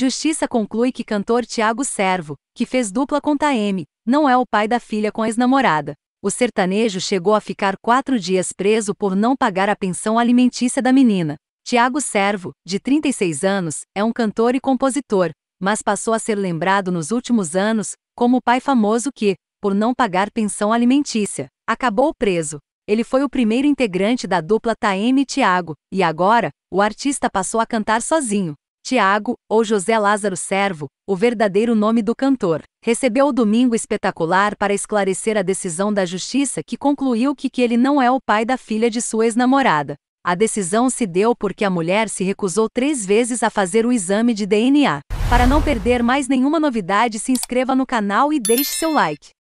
Justiça conclui que cantor Tiago Servo, que fez dupla com Taeme, não é o pai da filha com a ex-namorada. O sertanejo chegou a ficar quatro dias preso por não pagar a pensão alimentícia da menina. Tiago Servo, de 36 anos, é um cantor e compositor, mas passou a ser lembrado nos últimos anos como o pai famoso que, por não pagar pensão alimentícia, acabou preso. Ele foi o primeiro integrante da dupla Taeme e Tiago, e agora, o artista passou a cantar sozinho. Tiago, ou José Lázaro Servo, o verdadeiro nome do cantor, recebeu o domingo espetacular para esclarecer a decisão da justiça que concluiu que, que ele não é o pai da filha de sua ex-namorada. A decisão se deu porque a mulher se recusou três vezes a fazer o exame de DNA. Para não perder mais nenhuma novidade, se inscreva no canal e deixe seu like.